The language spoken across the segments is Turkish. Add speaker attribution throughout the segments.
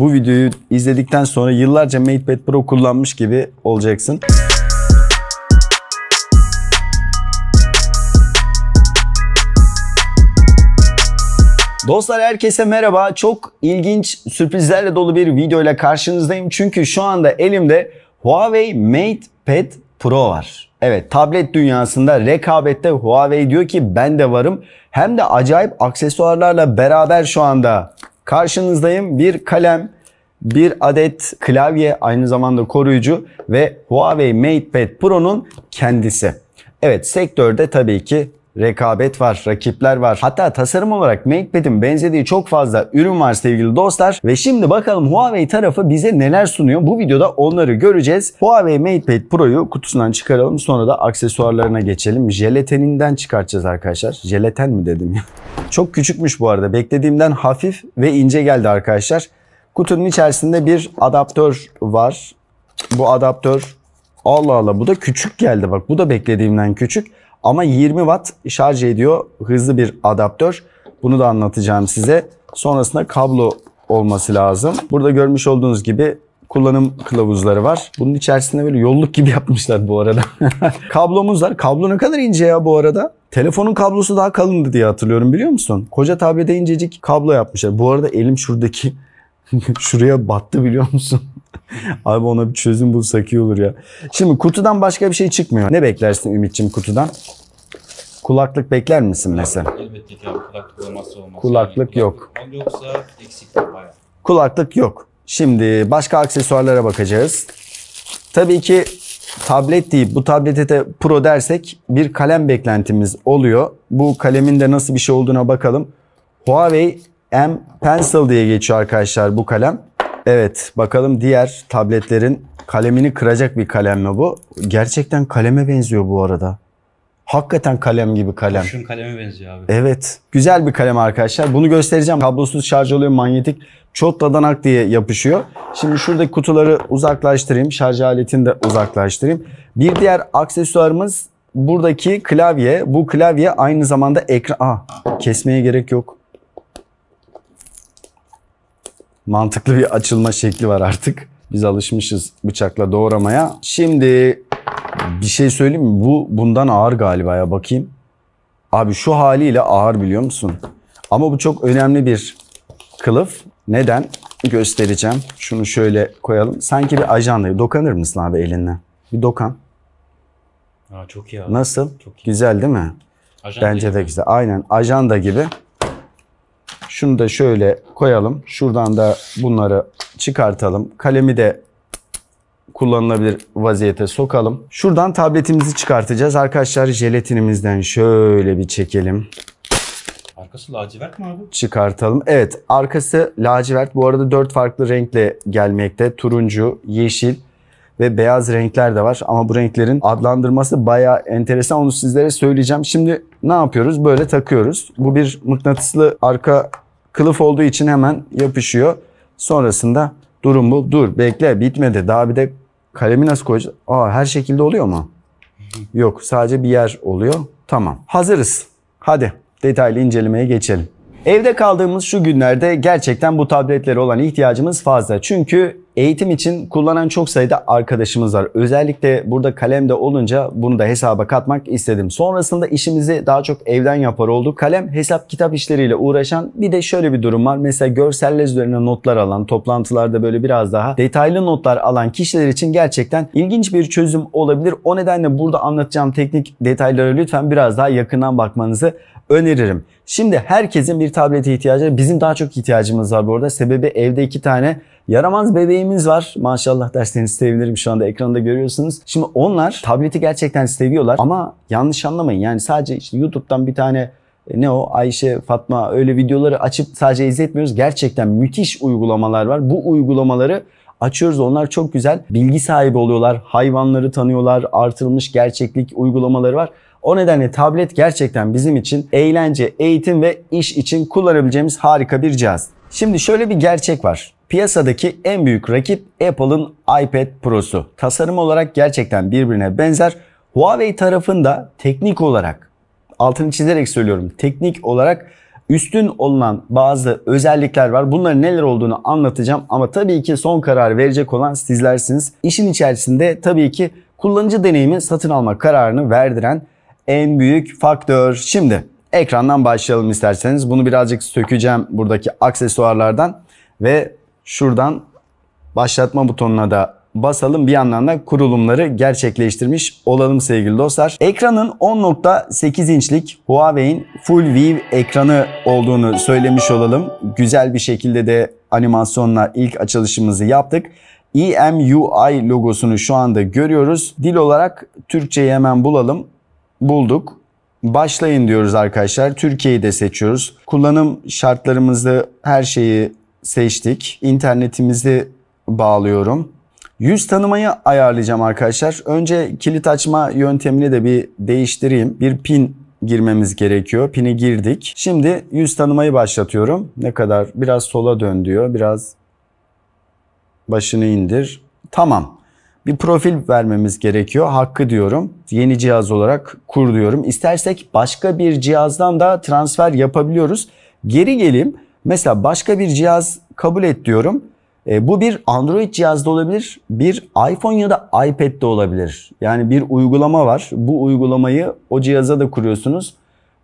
Speaker 1: bu videoyu izledikten sonra yıllarca MatePad Pro kullanmış gibi olacaksın. Dostlar herkese merhaba. Çok ilginç sürprizlerle dolu bir videoyla karşınızdayım. Çünkü şu anda elimde Huawei MatePad Pro var. Evet tablet dünyasında rekabette Huawei diyor ki ben de varım. Hem de acayip aksesuarlarla beraber şu anda Karşınızdayım bir kalem, bir adet klavye aynı zamanda koruyucu ve Huawei MatePad Pro'nun kendisi. Evet sektörde tabii ki rekabet var, rakipler var. Hatta tasarım olarak MatePad'in benzediği çok fazla ürün var sevgili dostlar. Ve şimdi bakalım Huawei tarafı bize neler sunuyor. Bu videoda onları göreceğiz. Huawei MatePad Pro'yu kutusundan çıkaralım. Sonra da aksesuarlarına geçelim. Jelatininden çıkartacağız arkadaşlar. Jelaten mi dedim ya? Çok küçükmüş bu arada. Beklediğimden hafif ve ince geldi arkadaşlar. Kutunun içerisinde bir adaptör var. Bu adaptör Allah Allah bu da küçük geldi bak. Bu da beklediğimden küçük. Ama 20 watt şarj ediyor hızlı bir adaptör. Bunu da anlatacağım size. Sonrasında kablo olması lazım. Burada görmüş olduğunuz gibi kullanım kılavuzları var. Bunun içerisinde böyle yolluk gibi yapmışlar bu arada. Kablomuz var. Kablo ne kadar ince ya bu arada. Telefonun kablosu daha kalındı diye hatırlıyorum biliyor musun? Koca tablete incecik kablo yapmışlar. Bu arada elim şuradaki şuraya battı biliyor musun? Abi ona bir çözüm bulsak iyi olur ya. Şimdi kutudan başka bir şey çıkmıyor. Ne beklersin Ümit'ciğim kutudan? Kulaklık bekler misin mesela? Elbette ki abi kulaklık olmazsa olmaz. Kulaklık yok. Yoksa eksik. Kulaklık yok. Şimdi başka aksesuarlara bakacağız. Tabii ki tablet deyip bu tablete de pro dersek bir kalem beklentimiz oluyor. Bu kalemin de nasıl bir şey olduğuna bakalım. Huawei M Pencil diye geçiyor arkadaşlar bu kalem. Evet bakalım diğer tabletlerin kalemini kıracak bir kalem mi bu? Gerçekten kaleme benziyor bu arada. Hakikaten kalem gibi kalem. Kurşun kaleme benziyor abi. Evet. Güzel bir kalem arkadaşlar. Bunu göstereceğim. Kablosuz şarj oluyor manyetik. Çok dadanak diye yapışıyor. Şimdi şuradaki kutuları uzaklaştırayım. Şarj aletini de uzaklaştırayım. Bir diğer aksesuarımız buradaki klavye. Bu klavye aynı zamanda ekran... Aa, kesmeye gerek yok mantıklı bir açılma şekli var artık. Biz alışmışız bıçakla doğramaya. Şimdi bir şey söyleyeyim mi? Bu bundan ağır galiba ya bakayım. Abi şu haliyle ağır biliyor musun? Ama bu çok önemli bir kılıf. Neden? Göstereceğim. Şunu şöyle koyalım. Sanki bir ajandayı. Dokanır mısın abi elinle? Bir dokan. Aa, çok iyi abi. Nasıl? Çok iyi. Güzel değil mi? Ajan. Bence de güzel. Aynen ajanda gibi. Şunu da şöyle koyalım. Şuradan da bunları çıkartalım. Kalemi de kullanılabilir vaziyete sokalım. Şuradan tabletimizi çıkartacağız. Arkadaşlar jelatinimizden şöyle bir çekelim. Arkası lacivert mi abi? Çıkartalım. Evet arkası lacivert. Bu arada dört farklı renkle gelmekte. Turuncu, yeşil ve beyaz renkler de var. Ama bu renklerin adlandırması bayağı enteresan. Onu sizlere söyleyeceğim. Şimdi ne yapıyoruz? Böyle takıyoruz. Bu bir mıknatıslı arka Kılıf olduğu için hemen yapışıyor. Sonrasında durum bu. Dur bekle bitmedi. Daha bir de kalemi nasıl koyacağız? Aa her şekilde oluyor mu? Yok sadece bir yer oluyor. Tamam. Hazırız. Hadi detaylı incelemeye geçelim. Evde kaldığımız şu günlerde gerçekten bu tabletlere olan ihtiyacımız fazla. Çünkü Eğitim için kullanan çok sayıda arkadaşımız var. Özellikle burada kalemde olunca bunu da hesaba katmak istedim. Sonrasında işimizi daha çok evden yapar olduk. Kalem hesap kitap işleriyle uğraşan bir de şöyle bir durum var. Mesela görselle üzerine notlar alan, toplantılarda böyle biraz daha detaylı notlar alan kişiler için gerçekten ilginç bir çözüm olabilir. O nedenle burada anlatacağım teknik detaylara lütfen biraz daha yakından bakmanızı öneririm. Şimdi herkesin bir tablete ihtiyacı, bizim daha çok ihtiyacımız var bu arada. Sebebi evde iki tane Yaramaz bebeğimiz var. Maşallah derseniz sevinirim şu anda ekranda görüyorsunuz. Şimdi onlar tableti gerçekten seviyorlar ama yanlış anlamayın. Yani sadece işte YouTube'dan bir tane e, ne o Ayşe, Fatma öyle videoları açıp sadece izletmiyoruz. Gerçekten müthiş uygulamalar var. Bu uygulamaları açıyoruz. Onlar çok güzel bilgi sahibi oluyorlar. Hayvanları tanıyorlar. Artırılmış gerçeklik uygulamaları var. O nedenle tablet gerçekten bizim için eğlence, eğitim ve iş için kullanabileceğimiz harika bir cihaz. Şimdi şöyle bir gerçek var. Piyasadaki en büyük rakip Apple'ın iPad Pro'su. Tasarım olarak gerçekten birbirine benzer. Huawei tarafında teknik olarak, altını çizerek söylüyorum, teknik olarak üstün olunan bazı özellikler var. Bunların neler olduğunu anlatacağım ama tabii ki son karar verecek olan sizlersiniz. İşin içerisinde tabii ki kullanıcı deneyimi satın alma kararını verdiren en büyük faktör. Şimdi ekrandan başlayalım isterseniz. Bunu birazcık sökeceğim buradaki aksesuarlardan ve Şuradan başlatma butonuna da basalım. Bir yandan da kurulumları gerçekleştirmiş olalım sevgili dostlar. Ekranın 10.8 inçlik Huawei'in Full View ekranı olduğunu söylemiş olalım. Güzel bir şekilde de animasyonla ilk açılışımızı yaptık. EMUI logosunu şu anda görüyoruz. Dil olarak Türkçeyi hemen bulalım. Bulduk. Başlayın diyoruz arkadaşlar. Türkiye'yi de seçiyoruz. Kullanım şartlarımızı her şeyi seçtik. İnternetimizi bağlıyorum. Yüz tanımayı ayarlayacağım arkadaşlar. Önce kilit açma yöntemini de bir değiştireyim. Bir pin girmemiz gerekiyor. Pini girdik. Şimdi yüz tanımayı başlatıyorum. Ne kadar? Biraz sola dön diyor. Biraz başını indir. Tamam. Bir profil vermemiz gerekiyor. Hakkı diyorum. Yeni cihaz olarak kur diyorum. İstersek başka bir cihazdan da transfer yapabiliyoruz. Geri gelim Mesela başka bir cihaz kabul et diyorum. E, bu bir Android cihazda olabilir, bir iPhone ya da iPad'de olabilir. Yani bir uygulama var. Bu uygulamayı o cihaza da kuruyorsunuz.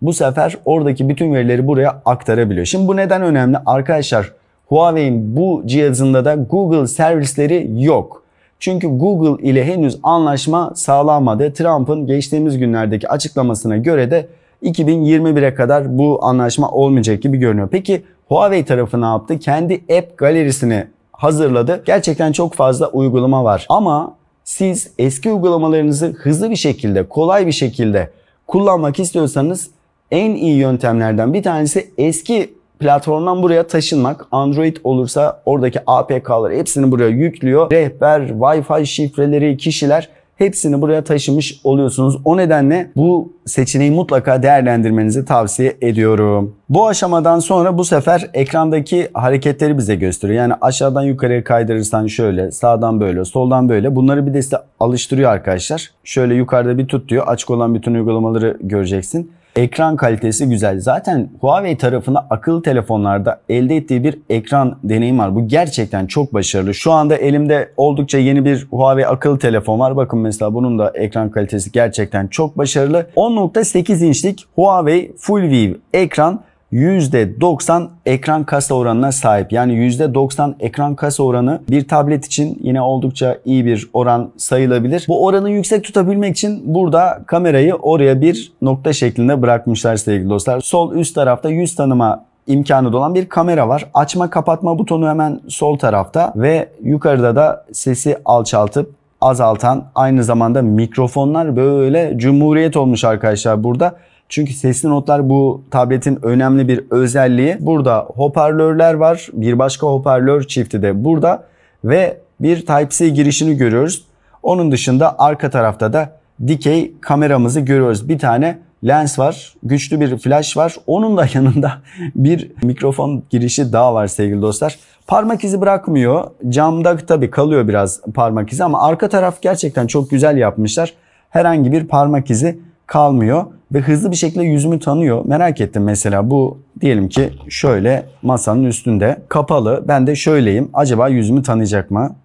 Speaker 1: Bu sefer oradaki bütün verileri buraya aktarabiliyor. Şimdi bu neden önemli? Arkadaşlar Huawei'in bu cihazında da Google servisleri yok. Çünkü Google ile henüz anlaşma sağlanmadı. Trump'ın geçtiğimiz günlerdeki açıklamasına göre de 2021'e kadar bu anlaşma olmayacak gibi görünüyor. Peki Huawei tarafı ne yaptı? Kendi app galerisini hazırladı. Gerçekten çok fazla uygulama var. Ama siz eski uygulamalarınızı hızlı bir şekilde, kolay bir şekilde kullanmak istiyorsanız en iyi yöntemlerden bir tanesi eski platformdan buraya taşınmak. Android olursa oradaki APK'ları hepsini buraya yüklüyor. Rehber, Wi-Fi şifreleri, kişiler hepsini buraya taşımış oluyorsunuz. O nedenle bu seçeneği mutlaka değerlendirmenizi tavsiye ediyorum. Bu aşamadan sonra bu sefer ekrandaki hareketleri bize gösteriyor. Yani aşağıdan yukarıya kaydırırsan şöyle, sağdan böyle, soldan böyle. Bunları bir de size alıştırıyor arkadaşlar. Şöyle yukarıda bir tut diyor. Açık olan bütün uygulamaları göreceksin. Ekran kalitesi güzel. Zaten Huawei tarafında akıllı telefonlarda elde ettiği bir ekran deneyim var. Bu gerçekten çok başarılı. Şu anda elimde oldukça yeni bir Huawei akıllı telefon var. Bakın mesela bunun da ekran kalitesi gerçekten çok başarılı. 10.8 inçlik Huawei Full View ekran %90 ekran kasa oranına sahip. Yani %90 ekran kasa oranı bir tablet için yine oldukça iyi bir oran sayılabilir. Bu oranı yüksek tutabilmek için burada kamerayı oraya bir nokta şeklinde bırakmışlar sevgili dostlar. Sol üst tarafta yüz tanıma imkanı olan bir kamera var. Açma kapatma butonu hemen sol tarafta ve yukarıda da sesi alçaltıp azaltan aynı zamanda mikrofonlar böyle cumhuriyet olmuş arkadaşlar burada. Çünkü sesli notlar bu tabletin önemli bir özelliği. Burada hoparlörler var. Bir başka hoparlör çifti de burada ve bir Type-C girişini görüyoruz. Onun dışında arka tarafta da dikey kameramızı görüyoruz. Bir tane lens var, güçlü bir flash var. Onun da yanında bir mikrofon girişi daha var sevgili dostlar. Parmak izi bırakmıyor. Camda tabii kalıyor biraz parmak izi ama arka taraf gerçekten çok güzel yapmışlar. Herhangi bir parmak izi kalmıyor ve hızlı bir şekilde yüzümü tanıyor. Merak ettim mesela bu diyelim ki şöyle masanın üstünde kapalı. Ben de şöyleyim. Acaba yüzümü tanıyacak mı?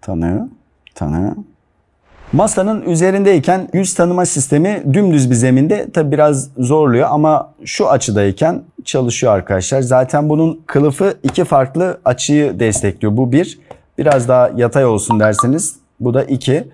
Speaker 1: Tanıyor, tanıyor. Masanın üzerindeyken yüz tanıma sistemi dümdüz bir zeminde tabi biraz zorluyor ama şu açıdayken çalışıyor arkadaşlar. Zaten bunun kılıfı iki farklı açıyı destekliyor. Bu bir. Biraz daha yatay olsun derseniz bu da iki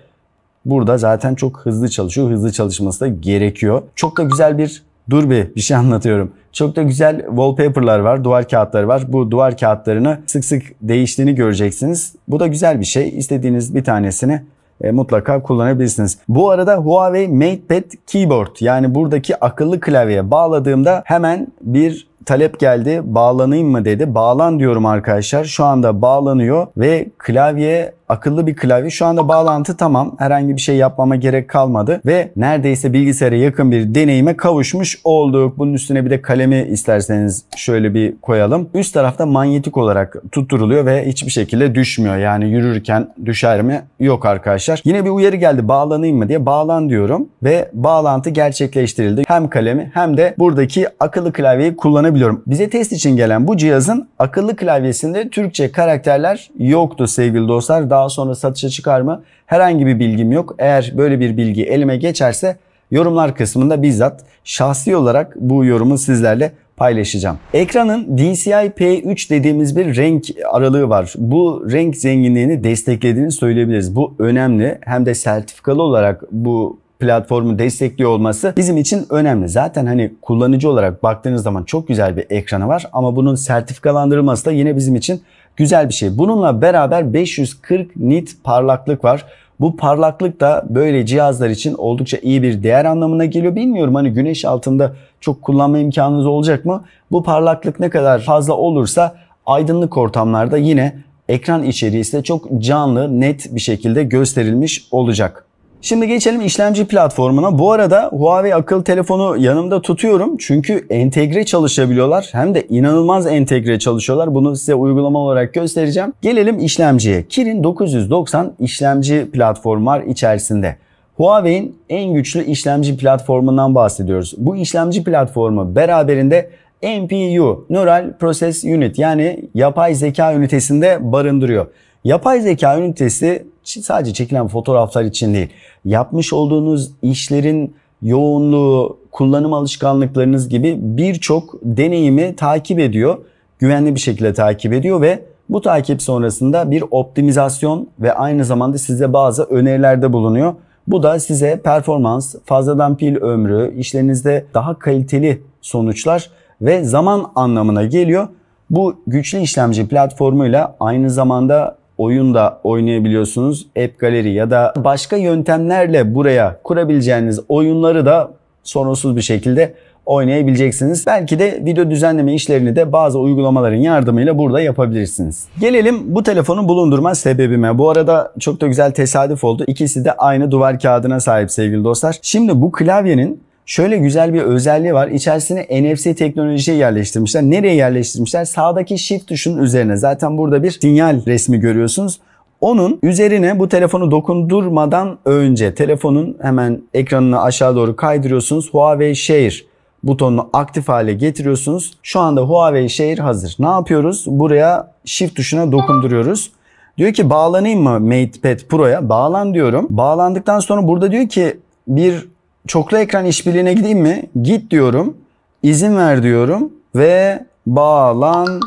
Speaker 1: burada zaten çok hızlı çalışıyor. Hızlı çalışması da gerekiyor. Çok da güzel bir Dur bir bir şey anlatıyorum. Çok da güzel wallpaper'lar var, duvar kağıtları var. Bu duvar kağıtlarını sık sık değiştiğini göreceksiniz. Bu da güzel bir şey. İstediğiniz bir tanesini e, mutlaka kullanabilirsiniz. Bu arada Huawei MatePad Keyboard yani buradaki akıllı klavyeye bağladığımda hemen bir talep geldi. Bağlanayım mı dedi. Bağlan diyorum arkadaşlar. Şu anda bağlanıyor ve klavye akıllı bir klavye. Şu anda bağlantı tamam. Herhangi bir şey yapmama gerek kalmadı ve neredeyse bilgisayara yakın bir deneyime kavuşmuş olduk. Bunun üstüne bir de kalemi isterseniz şöyle bir koyalım. Üst tarafta manyetik olarak tutturuluyor ve hiçbir şekilde düşmüyor. Yani yürürken düşer mi? Yok arkadaşlar. Yine bir uyarı geldi. Bağlanayım mı diye bağlan diyorum ve bağlantı gerçekleştirildi. Hem kalemi hem de buradaki akıllı klavyeyi kullanabilirsiniz olacağını Bize test için gelen bu cihazın akıllı klavyesinde Türkçe karakterler yoktu sevgili dostlar. Daha sonra satışa çıkar mı? Herhangi bir bilgim yok. Eğer böyle bir bilgi elime geçerse yorumlar kısmında bizzat şahsi olarak bu yorumu sizlerle paylaşacağım. Ekranın DCI P3 dediğimiz bir renk aralığı var. Bu renk zenginliğini desteklediğini söyleyebiliriz. Bu önemli. Hem de sertifikalı olarak bu platformu destekliyor olması bizim için önemli. Zaten hani kullanıcı olarak baktığınız zaman çok güzel bir ekranı var ama bunun sertifikalandırılması da yine bizim için güzel bir şey. Bununla beraber 540 nit parlaklık var. Bu parlaklık da böyle cihazlar için oldukça iyi bir değer anlamına geliyor. Bilmiyorum hani güneş altında çok kullanma imkanınız olacak mı? Bu parlaklık ne kadar fazla olursa aydınlık ortamlarda yine ekran içeriği ise çok canlı, net bir şekilde gösterilmiş olacak. Şimdi geçelim işlemci platformuna. Bu arada Huawei akıllı telefonu yanımda tutuyorum. Çünkü entegre çalışabiliyorlar. Hem de inanılmaz entegre çalışıyorlar. Bunu size uygulama olarak göstereceğim. Gelelim işlemciye. Kirin 990 işlemci platformu var içerisinde. Huawei'in en güçlü işlemci platformundan bahsediyoruz. Bu işlemci platformu beraberinde NPU, Neural Process Unit yani yapay zeka ünitesinde barındırıyor. Yapay zeka ünitesi sadece çekilen fotoğraflar için değil. Yapmış olduğunuz işlerin yoğunluğu, kullanım alışkanlıklarınız gibi birçok deneyimi takip ediyor. Güvenli bir şekilde takip ediyor ve bu takip sonrasında bir optimizasyon ve aynı zamanda size bazı önerilerde bulunuyor. Bu da size performans, fazladan pil ömrü, işlerinizde daha kaliteli sonuçlar ve zaman anlamına geliyor. Bu güçlü işlemci platformuyla aynı zamanda oyun da oynayabiliyorsunuz. App Gallery ya da başka yöntemlerle buraya kurabileceğiniz oyunları da sorunsuz bir şekilde oynayabileceksiniz. Belki de video düzenleme işlerini de bazı uygulamaların yardımıyla burada yapabilirsiniz. Gelelim bu telefonu bulundurma sebebime. Bu arada çok da güzel tesadüf oldu. İkisi de aynı duvar kağıdına sahip sevgili dostlar. Şimdi bu klavyenin Şöyle güzel bir özelliği var. İçerisine NFC teknolojiyi yerleştirmişler. Nereye yerleştirmişler? Sağdaki shift tuşunun üzerine. Zaten burada bir sinyal resmi görüyorsunuz. Onun üzerine bu telefonu dokundurmadan önce telefonun hemen ekranını aşağı doğru kaydırıyorsunuz. Huawei Share butonunu aktif hale getiriyorsunuz. Şu anda Huawei Share hazır. Ne yapıyoruz? Buraya shift tuşuna dokunduruyoruz. Diyor ki bağlanayım mı MatePad Pro'ya? Bağlan diyorum. Bağlandıktan sonra burada diyor ki bir çoklu ekran işbirliğine gideyim mi? Git diyorum. İzin ver diyorum ve bağlandı.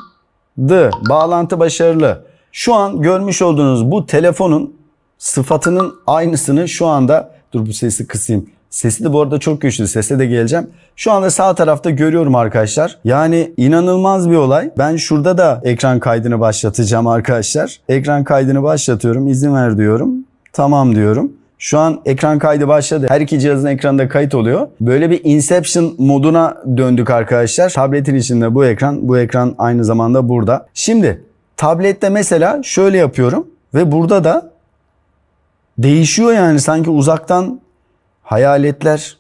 Speaker 1: Bağlantı başarılı. Şu an görmüş olduğunuz bu telefonun sıfatının aynısını şu anda dur bu sesi kısayım. Sesi de bu arada çok güçlü. Sese de geleceğim. Şu anda sağ tarafta görüyorum arkadaşlar. Yani inanılmaz bir olay. Ben şurada da ekran kaydını başlatacağım arkadaşlar. Ekran kaydını başlatıyorum. İzin ver diyorum. Tamam diyorum. Şu an ekran kaydı başladı. Her iki cihazın ekranında kayıt oluyor. Böyle bir Inception moduna döndük arkadaşlar. Tabletin içinde bu ekran. Bu ekran aynı zamanda burada. Şimdi tablette mesela şöyle yapıyorum. Ve burada da değişiyor yani sanki uzaktan hayaletler,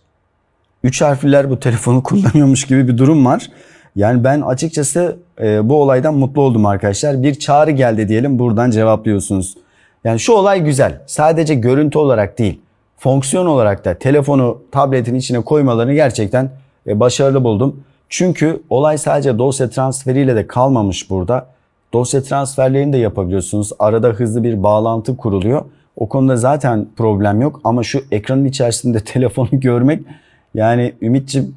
Speaker 1: üç harfliler bu telefonu kullanıyormuş gibi bir durum var. Yani ben açıkçası e, bu olaydan mutlu oldum arkadaşlar. Bir çağrı geldi diyelim buradan cevaplıyorsunuz. Yani şu olay güzel. Sadece görüntü olarak değil, fonksiyon olarak da telefonu tabletin içine koymalarını gerçekten e, başarılı buldum. Çünkü olay sadece dosya transferiyle de kalmamış burada. Dosya transferlerini de yapabiliyorsunuz. Arada hızlı bir bağlantı kuruluyor. O konuda zaten problem yok ama şu ekranın içerisinde telefonu görmek yani Ümit'ciğim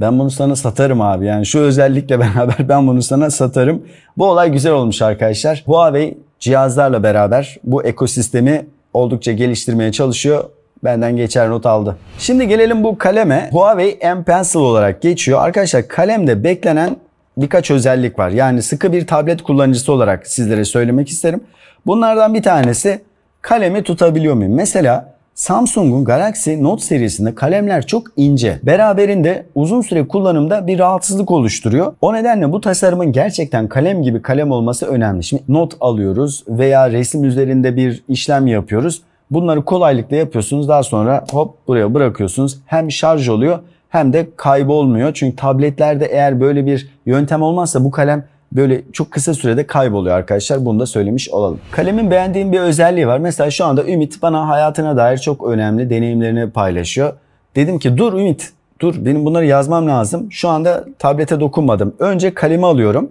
Speaker 1: ben bunu sana satarım abi. Yani şu özellikle beraber ben bunu sana satarım. Bu olay güzel olmuş arkadaşlar. Huawei cihazlarla beraber bu ekosistemi oldukça geliştirmeye çalışıyor. Benden geçer not aldı. Şimdi gelelim bu kaleme. Huawei M Pencil olarak geçiyor. Arkadaşlar kalemde beklenen birkaç özellik var. Yani sıkı bir tablet kullanıcısı olarak sizlere söylemek isterim. Bunlardan bir tanesi kalemi tutabiliyor muyum? Mesela Samsung'un Galaxy Note serisinde kalemler çok ince. Beraberinde uzun süre kullanımda bir rahatsızlık oluşturuyor. O nedenle bu tasarımın gerçekten kalem gibi kalem olması önemli. Şimdi not alıyoruz veya resim üzerinde bir işlem yapıyoruz. Bunları kolaylıkla yapıyorsunuz. Daha sonra hop buraya bırakıyorsunuz. Hem şarj oluyor hem de kaybolmuyor. Çünkü tabletlerde eğer böyle bir yöntem olmazsa bu kalem böyle çok kısa sürede kayboluyor arkadaşlar. Bunu da söylemiş olalım. Kalemin beğendiğim bir özelliği var. Mesela şu anda Ümit bana hayatına dair çok önemli deneyimlerini paylaşıyor. Dedim ki dur Ümit dur benim bunları yazmam lazım. Şu anda tablete dokunmadım. Önce kalemi alıyorum.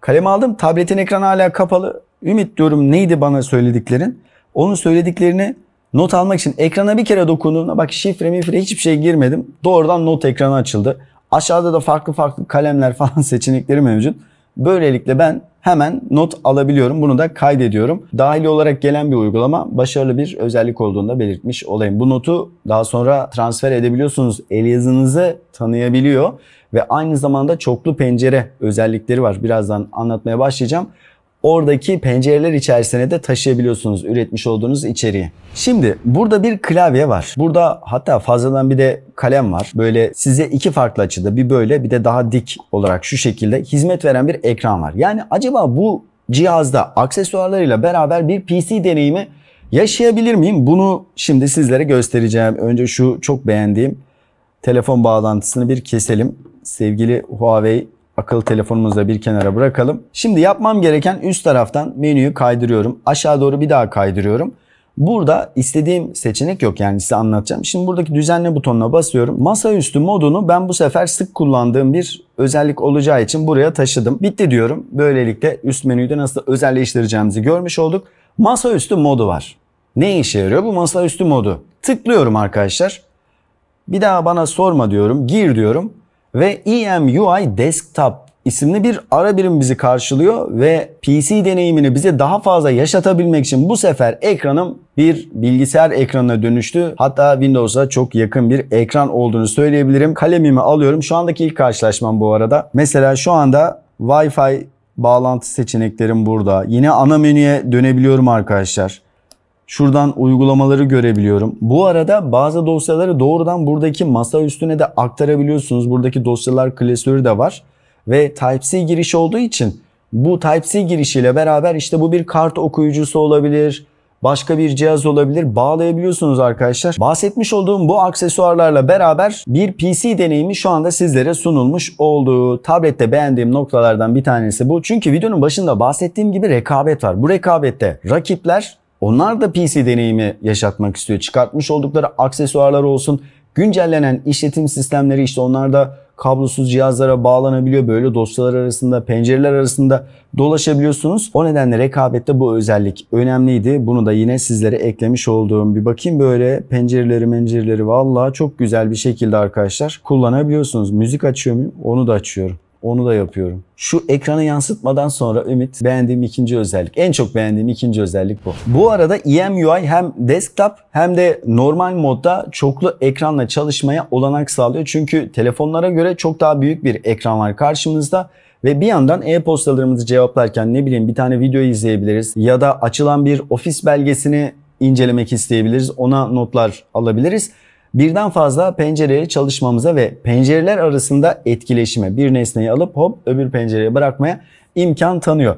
Speaker 1: Kalemi aldım. Tabletin ekranı hala kapalı. Ümit diyorum neydi bana söylediklerin? Onun söylediklerini not almak için ekrana bir kere dokunduğumda bak şifre mifre hiçbir şey girmedim. Doğrudan not ekranı açıldı. Aşağıda da farklı farklı kalemler falan seçenekleri mevcut. Böylelikle ben hemen not alabiliyorum. Bunu da kaydediyorum. Dahili olarak gelen bir uygulama başarılı bir özellik olduğunu da belirtmiş olayım. Bu notu daha sonra transfer edebiliyorsunuz. El yazınızı tanıyabiliyor ve aynı zamanda çoklu pencere özellikleri var. Birazdan anlatmaya başlayacağım oradaki pencereler içerisine de taşıyabiliyorsunuz üretmiş olduğunuz içeriği. Şimdi burada bir klavye var. Burada hatta fazladan bir de kalem var. Böyle size iki farklı açıda bir böyle bir de daha dik olarak şu şekilde hizmet veren bir ekran var. Yani acaba bu cihazda aksesuarlarıyla beraber bir PC deneyimi yaşayabilir miyim? Bunu şimdi sizlere göstereceğim. Önce şu çok beğendiğim telefon bağlantısını bir keselim. Sevgili Huawei akıllı telefonumuzu da bir kenara bırakalım. Şimdi yapmam gereken üst taraftan menüyü kaydırıyorum. Aşağı doğru bir daha kaydırıyorum. Burada istediğim seçenek yok yani size anlatacağım. Şimdi buradaki düzenle butonuna basıyorum. Masaüstü modunu ben bu sefer sık kullandığım bir özellik olacağı için buraya taşıdım. Bitti diyorum. Böylelikle üst menüyü de nasıl özelleştireceğimizi görmüş olduk. Masaüstü modu var. Ne işe yarıyor bu masaüstü modu? Tıklıyorum arkadaşlar. Bir daha bana sorma diyorum. Gir diyorum ve EMUI Desktop isimli bir ara birim bizi karşılıyor ve PC deneyimini bize daha fazla yaşatabilmek için bu sefer ekranım bir bilgisayar ekranına dönüştü. Hatta Windows'a çok yakın bir ekran olduğunu söyleyebilirim. Kalemimi alıyorum. Şu andaki ilk karşılaşmam bu arada. Mesela şu anda Wi-Fi bağlantı seçeneklerim burada. Yine ana menüye dönebiliyorum arkadaşlar. Şuradan uygulamaları görebiliyorum. Bu arada bazı dosyaları doğrudan buradaki masa üstüne de aktarabiliyorsunuz. Buradaki dosyalar klasörü de var. Ve Type-C giriş olduğu için bu Type-C girişiyle beraber işte bu bir kart okuyucusu olabilir, başka bir cihaz olabilir. Bağlayabiliyorsunuz arkadaşlar. Bahsetmiş olduğum bu aksesuarlarla beraber bir PC deneyimi şu anda sizlere sunulmuş oldu. Tablette beğendiğim noktalardan bir tanesi bu. Çünkü videonun başında bahsettiğim gibi rekabet var. Bu rekabette rakipler onlar da PC deneyimi yaşatmak istiyor. Çıkartmış oldukları aksesuarlar olsun, güncellenen işletim sistemleri işte onlar da kablosuz cihazlara bağlanabiliyor. Böyle dosyalar arasında, pencereler arasında dolaşabiliyorsunuz. O nedenle rekabette bu özellik önemliydi. Bunu da yine sizlere eklemiş olduğum bir bakayım böyle pencereleri mencereleri valla çok güzel bir şekilde arkadaşlar kullanabiliyorsunuz. Müzik açıyor muyum? Onu da açıyorum. Onu da yapıyorum. Şu ekranı yansıtmadan sonra Ümit beğendiğim ikinci özellik. En çok beğendiğim ikinci özellik bu. Bu arada EMUI hem desktop hem de normal modda çoklu ekranla çalışmaya olanak sağlıyor. Çünkü telefonlara göre çok daha büyük bir ekran var karşımızda. Ve bir yandan e-postalarımızı cevaplarken ne bileyim bir tane video izleyebiliriz ya da açılan bir ofis belgesini incelemek isteyebiliriz. Ona notlar alabiliriz. Birden fazla pencereye çalışmamıza ve pencereler arasında etkileşime bir nesneyi alıp hop öbür pencereye bırakmaya imkan tanıyor.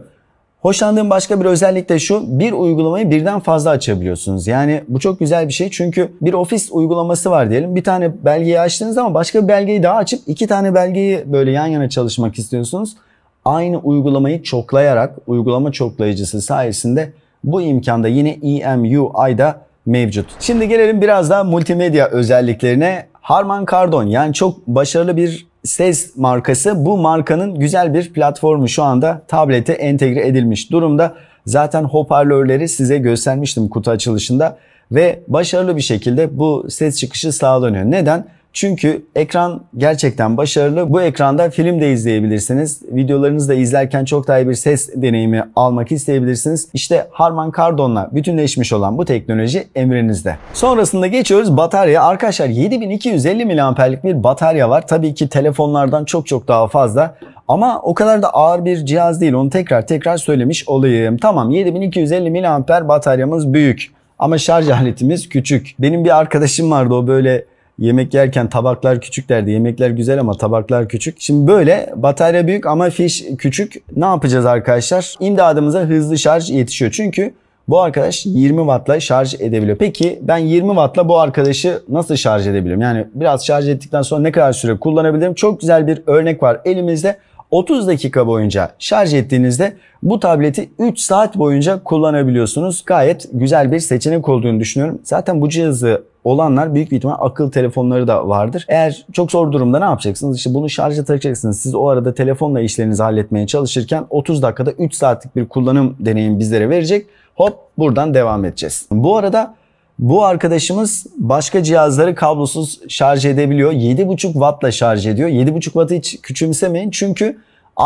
Speaker 1: Hoşlandığım başka bir özellik de şu. Bir uygulamayı birden fazla açabiliyorsunuz. Yani bu çok güzel bir şey. Çünkü bir ofis uygulaması var diyelim. Bir tane belgeyi açtınız ama başka bir belgeyi daha açıp iki tane belgeyi böyle yan yana çalışmak istiyorsunuz. Aynı uygulamayı çoklayarak uygulama çoklayıcısı sayesinde bu imkanda yine EMUI'da mevcut. Şimdi gelelim biraz daha multimedya özelliklerine. Harman Kardon yani çok başarılı bir ses markası. Bu markanın güzel bir platformu şu anda tablete entegre edilmiş durumda. Zaten hoparlörleri size göstermiştim kutu açılışında ve başarılı bir şekilde bu ses çıkışı sağlanıyor. Neden? Çünkü ekran gerçekten başarılı. Bu ekranda film de izleyebilirsiniz. Videolarınızı da izlerken çok daha iyi bir ses deneyimi almak isteyebilirsiniz. İşte Harman Kardon'la bütünleşmiş olan bu teknoloji emrinizde. Sonrasında geçiyoruz batarya. Arkadaşlar 7250 mAh'lik bir batarya var. Tabii ki telefonlardan çok çok daha fazla. Ama o kadar da ağır bir cihaz değil. Onu tekrar tekrar söylemiş olayım. Tamam 7250 mAh bataryamız büyük. Ama şarj aletimiz küçük. Benim bir arkadaşım vardı o böyle Yemek yerken tabaklar küçük derdi. Yemekler güzel ama tabaklar küçük. Şimdi böyle batarya büyük ama fiş küçük. Ne yapacağız arkadaşlar? İmdadımıza hızlı şarj yetişiyor. Çünkü bu arkadaş 20 wattla şarj edebiliyor. Peki ben 20 wattla bu arkadaşı nasıl şarj edebilirim? Yani biraz şarj ettikten sonra ne kadar süre kullanabilirim? Çok güzel bir örnek var elimizde. 30 dakika boyunca şarj ettiğinizde bu tableti 3 saat boyunca kullanabiliyorsunuz. Gayet güzel bir seçenek olduğunu düşünüyorum. Zaten bu cihazı olanlar büyük bir ihtimal akıl telefonları da vardır. Eğer çok zor durumda ne yapacaksınız? İşte bunu şarja takacaksınız. Siz o arada telefonla işlerinizi halletmeye çalışırken 30 dakikada 3 saatlik bir kullanım deneyimi bizlere verecek. Hop buradan devam edeceğiz. Bu arada bu arkadaşımız başka cihazları kablosuz şarj edebiliyor. 7.5 wattla şarj ediyor. 7.5 wattı hiç küçümsemeyin çünkü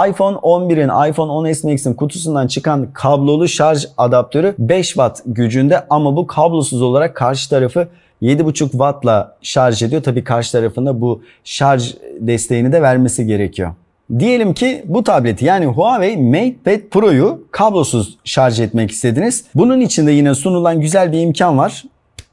Speaker 1: iPhone 11'in, iPhone 10s Max'in kutusundan çıkan kablolu şarj adaptörü 5 watt gücünde ama bu kablosuz olarak karşı tarafı 7,5 wattla şarj ediyor. Tabii karşı tarafında bu şarj desteğini de vermesi gerekiyor. Diyelim ki bu tableti yani Huawei MatePad Pro'yu kablosuz şarj etmek istediniz. Bunun için de yine sunulan güzel bir imkan var.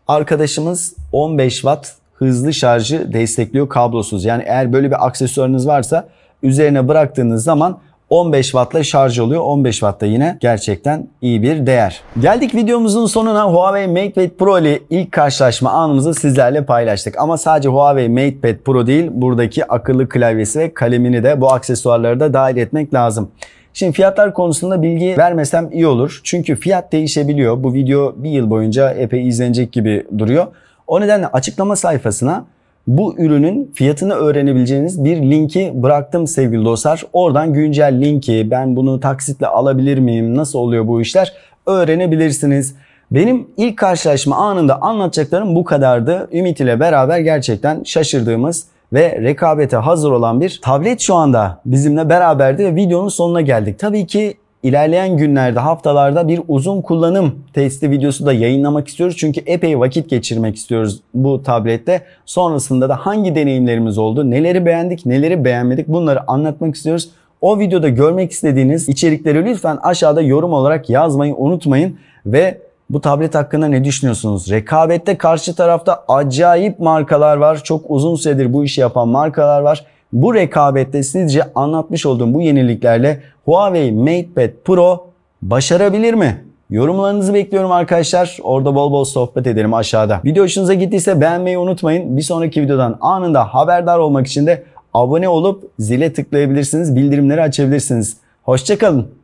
Speaker 1: Arkadaşımız 15 watt hızlı şarjı destekliyor kablosuz. Yani eğer böyle bir aksesuarınız varsa üzerine bıraktığınız zaman 15 wattla şarj oluyor. 15 watt da yine gerçekten iyi bir değer. Geldik videomuzun sonuna Huawei MatePad Pro ile ilk karşılaşma anımızı sizlerle paylaştık. Ama sadece Huawei MatePad Pro değil buradaki akıllı klavyesi ve kalemini de bu aksesuarları da dahil etmek lazım. Şimdi fiyatlar konusunda bilgi vermesem iyi olur. Çünkü fiyat değişebiliyor. Bu video bir yıl boyunca epey izlenecek gibi duruyor. O nedenle açıklama sayfasına bu ürünün fiyatını öğrenebileceğiniz bir linki bıraktım sevgili dostlar. Oradan güncel linki, ben bunu taksitle alabilir miyim, nasıl oluyor bu işler öğrenebilirsiniz. Benim ilk karşılaşma anında anlatacaklarım bu kadardı. Ümit ile beraber gerçekten şaşırdığımız ve rekabete hazır olan bir tablet şu anda bizimle beraberdi ve videonun sonuna geldik. Tabii ki ilerleyen günlerde haftalarda bir uzun kullanım testi videosu da yayınlamak istiyoruz. Çünkü epey vakit geçirmek istiyoruz bu tablette. Sonrasında da hangi deneyimlerimiz oldu, neleri beğendik, neleri beğenmedik bunları anlatmak istiyoruz. O videoda görmek istediğiniz içerikleri lütfen aşağıda yorum olarak yazmayı unutmayın ve bu tablet hakkında ne düşünüyorsunuz? Rekabette karşı tarafta acayip markalar var. Çok uzun süredir bu işi yapan markalar var. Bu rekabette sizce anlatmış olduğum bu yeniliklerle Huawei MatePad Pro başarabilir mi? Yorumlarınızı bekliyorum arkadaşlar. Orada bol bol sohbet edelim aşağıda. Video hoşunuza gittiyse beğenmeyi unutmayın. Bir sonraki videodan anında haberdar olmak için de abone olup zile tıklayabilirsiniz. Bildirimleri açabilirsiniz. Hoşçakalın.